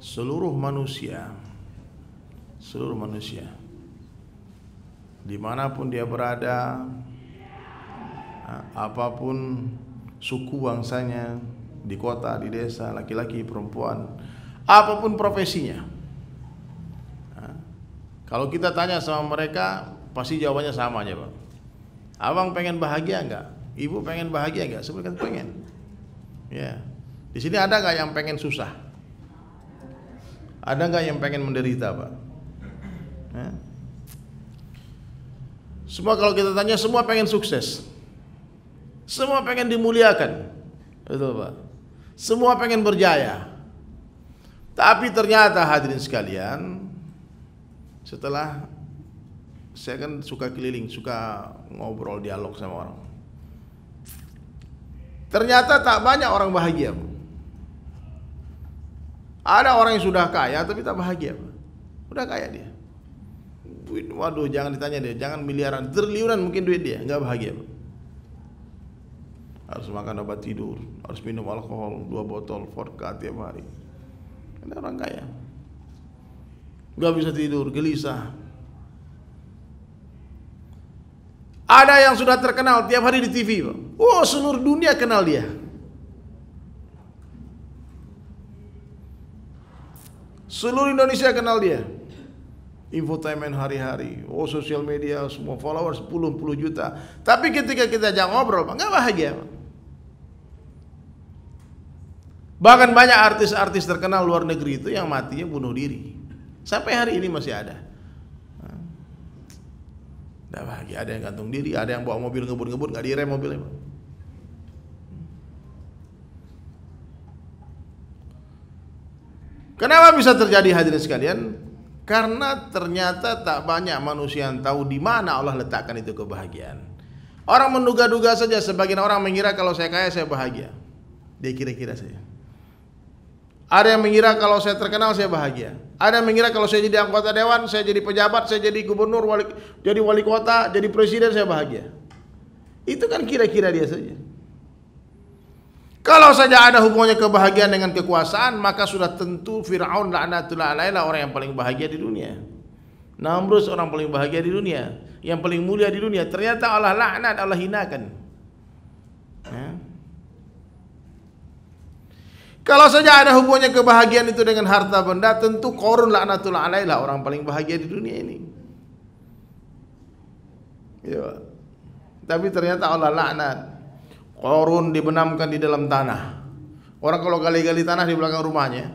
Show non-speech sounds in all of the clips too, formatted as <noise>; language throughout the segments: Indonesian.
seluruh manusia seluruh manusia dimanapun dia berada apapun suku bangsanya di kota di desa laki-laki perempuan apapun profesinya kalau kita tanya sama mereka pasti jawabannya sama aja pak abang pengen bahagia enggak? ibu pengen bahagia enggak? sebenarnya kan pengen ya di sini ada nggak yang pengen susah ada nggak yang pengen menderita, Pak? Ya. Semua kalau kita tanya semua pengen sukses. Semua pengen dimuliakan. Betul, Pak. Semua pengen berjaya. Tapi ternyata hadirin sekalian, setelah saya kan suka keliling, suka ngobrol dialog sama orang. Ternyata tak banyak orang bahagia, Bu. Ada orang yang sudah kaya tapi tak bahagia. Udah kaya dia. Waduh, jangan ditanya dia, jangan miliaran, triliunan mungkin duit dia, nggak bahagia. Harus makan obat tidur, harus minum alkohol dua botol vodka tiap hari. Ada orang kaya. Nggak bisa tidur, gelisah. Ada yang sudah terkenal tiap hari di TV, bro. Oh, seluruh dunia kenal dia. Seluruh Indonesia kenal dia. Infotainment hari-hari, oh sosial media semua followers 10-10 juta. Tapi ketika kita jangan ngobrol, nggak bahagia. Bahkan banyak artis-artis terkenal luar negeri itu yang matinya bunuh diri. Sampai hari ini masih ada. Nah, bahagia. Ada yang gantung diri, ada yang bawa mobil ngebut-ngebut, nggak direm mobilnya. Kenapa bisa terjadi hadirin sekalian? Karena ternyata tak banyak manusia yang tahu di mana Allah letakkan itu kebahagiaan. Orang menduga-duga saja, sebagian orang mengira kalau saya kaya saya bahagia. Dia kira-kira saja. Ada yang mengira kalau saya terkenal saya bahagia. Ada yang mengira kalau saya jadi anggota dewan, saya jadi pejabat, saya jadi gubernur, wali, jadi wali kota, jadi presiden saya bahagia. Itu kan kira-kira dia saja. Kalau saja ada hubungannya kebahagiaan dengan kekuasaan, maka sudah tentu Fir'aun laknatullah alailah orang yang paling bahagia di dunia. Namrus orang paling bahagia di dunia, yang paling mulia di dunia. Ternyata Allah laknat, Allah hinakan. Ya. Kalau saja ada hubungannya kebahagiaan itu dengan harta benda, tentu korun laknatullah alailah orang paling bahagia di dunia ini. Ya. Tapi ternyata Allah laknat korun dibenamkan di dalam tanah. Orang kalau gali-gali tanah di belakang rumahnya,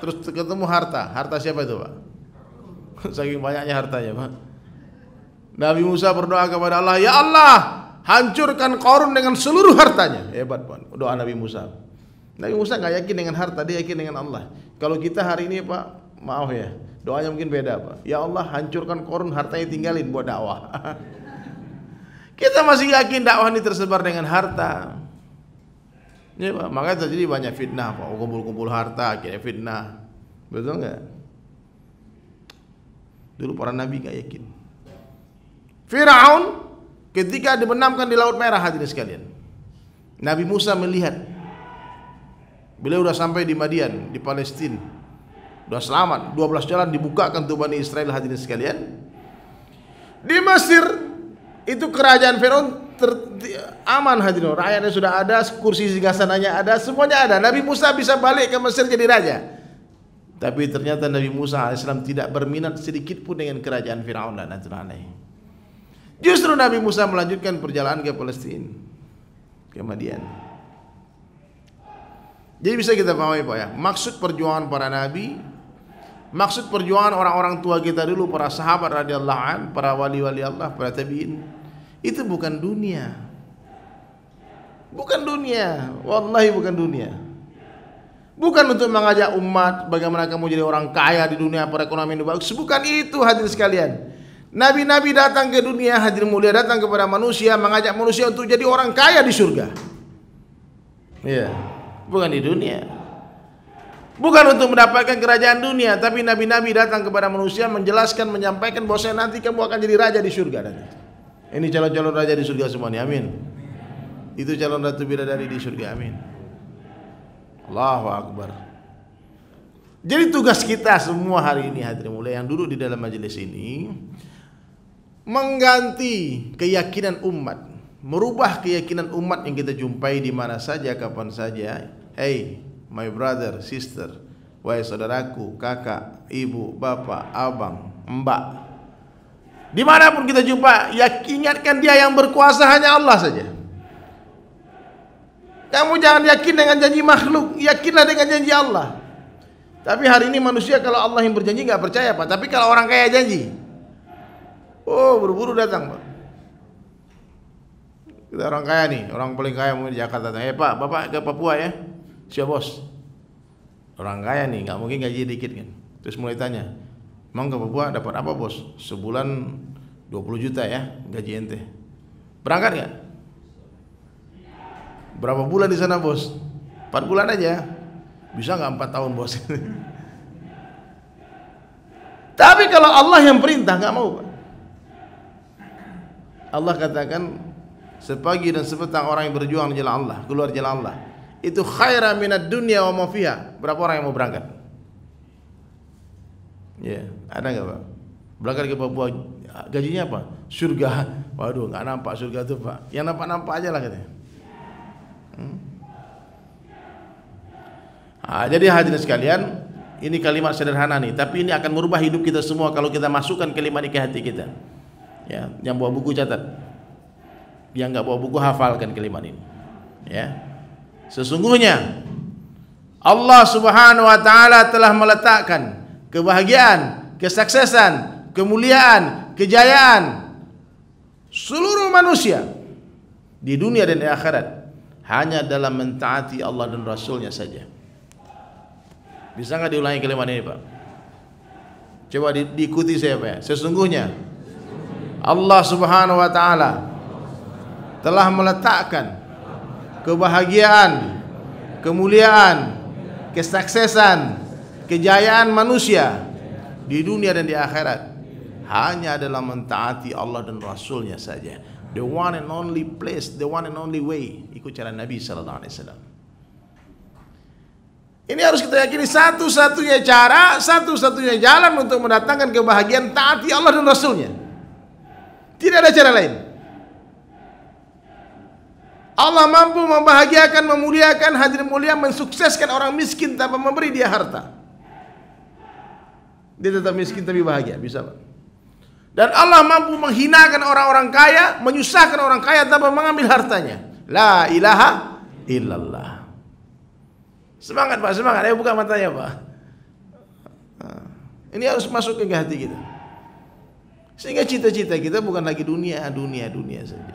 terus ketemu harta. Harta siapa itu, Pak? <laughs> Saking banyaknya hartanya, Pak. Nabi Musa berdoa kepada Allah, "Ya Allah, hancurkan korun dengan seluruh hartanya." Hebat, Pak. Doa Nabi Musa. Nabi Musa nggak yakin dengan harta, dia yakin dengan Allah. Kalau kita hari ini, Pak, maaf ya, doanya mungkin beda, Pak. Ya Allah, hancurkan korun hartanya tinggalin buat dakwah. <laughs> Kita masih yakin dakwah ini tersebar dengan harta. Ya, Pak. Makanya terjadi banyak fitnah, Pak. Kumpul-kumpul harta, akhirnya fitnah. Betul nggak? Dulu para nabi nggak yakin. Firaun ketika dibenamkan di Laut Merah hadirin sekalian. Nabi Musa melihat. Beliau sudah sampai di Madian, di Palestina. Sudah selamat, 12 jalan dibukakan untuk Bani Israel hadirin sekalian. Di Mesir itu kerajaan Firaun ter, aman hadirin rakyatnya sudah ada kursi singgasananya ada semuanya ada Nabi Musa bisa balik ke Mesir jadi raja tapi ternyata Nabi Musa AS tidak berminat sedikit pun dengan kerajaan Firaun dan alaih. Justru Nabi Musa melanjutkan perjalanan ke Palestina. kemudian Jadi bisa kita pahami Pak ya, maksud perjuangan para nabi, maksud perjuangan orang-orang tua kita dulu, para sahabat radhiyallahu an, para wali-wali Allah, para tabi'in, itu bukan dunia. Bukan dunia, wallahi bukan dunia. Bukan untuk mengajak umat bagaimana kamu jadi orang kaya di dunia perekonomian bagus. Bukan itu hadir sekalian. Nabi-nabi datang ke dunia, hadir mulia datang kepada manusia, mengajak manusia untuk jadi orang kaya di surga. Iya, bukan di dunia. Bukan untuk mendapatkan kerajaan dunia, tapi nabi-nabi datang kepada manusia menjelaskan, menyampaikan bahwa nanti kamu akan jadi raja di surga nanti. Ini calon-calon raja di surga semua semuanya. Amin. Itu calon ratu bidadari di surga. Amin. Allahu Akbar. Jadi tugas kita semua hari ini hadirin mulia yang duduk di dalam majelis ini mengganti keyakinan umat, merubah keyakinan umat yang kita jumpai di mana saja kapan saja. Hey, my brother, sister, wahai saudaraku, kakak, ibu, bapak, abang, mbak, Dimanapun kita jumpa, ya ingatkan dia yang berkuasa hanya Allah saja. Kamu jangan yakin dengan janji makhluk, yakinlah dengan janji Allah. Tapi hari ini manusia kalau Allah yang berjanji nggak percaya pak. Tapi kalau orang kaya janji, oh buru-buru datang pak. Kita orang kaya nih, orang paling kaya mungkin di Jakarta datang. Eh pak, bapak ke Papua ya? Siap bos. Orang kaya nih, nggak mungkin gaji dikit kan. Terus mulai tanya, Mangga ke Papua dapat apa bos? Sebulan 20 juta ya gaji ente. Berangkat nggak? Berapa bulan di sana bos? Empat bulan aja. Bisa nggak 4 tahun bos? <laughs> Tapi kalau Allah yang perintah nggak mau. Allah katakan sepagi dan sepetang orang yang berjuang di jalan Allah, keluar jalan Allah. Itu khaira minat dunia wa mafiha. Berapa orang yang mau berangkat? Ya, ada nggak pak? Berangkat ke Papua gajinya apa? Surga. Waduh, nggak nampak surga tuh pak. Yang nampak-nampak aja lah katanya. Hmm? Nah, jadi hadirin sekalian, ini kalimat sederhana nih, tapi ini akan merubah hidup kita semua kalau kita masukkan kalimat ini ke hati kita. Ya, yang bawa buku catat. Yang nggak bawa buku hafalkan kalimat ini. Ya. Sesungguhnya Allah Subhanahu wa taala telah meletakkan kebahagiaan, kesuksesan, kemuliaan, kejayaan seluruh manusia di dunia dan di akhirat hanya dalam mentaati Allah dan Rasulnya saja. Bisa nggak diulangi kalimat ini Pak? Coba di, diikuti saya Pak. Sesungguhnya Allah Subhanahu Wa Taala telah meletakkan kebahagiaan, kemuliaan, kesuksesan, kejayaan manusia di dunia dan di akhirat hanya adalah mentaati Allah dan Rasulnya saja the one and only place the one and only way ikut cara Nabi Sallallahu Alaihi Wasallam ini harus kita yakini satu-satunya cara, satu-satunya jalan untuk mendatangkan kebahagiaan taati Allah dan Rasulnya. Tidak ada cara lain. Allah mampu membahagiakan, memuliakan, hadir mulia, mensukseskan orang miskin tanpa memberi dia harta. Dia tetap miskin tapi bahagia, bisa Pak. Dan Allah mampu menghinakan orang-orang kaya, menyusahkan orang kaya tanpa mengambil hartanya. La ilaha illallah. Semangat Pak, semangat. Ayo buka matanya Pak. Ah. Ini harus masuk ke hati kita. Sehingga cita-cita kita bukan lagi dunia, dunia, dunia saja.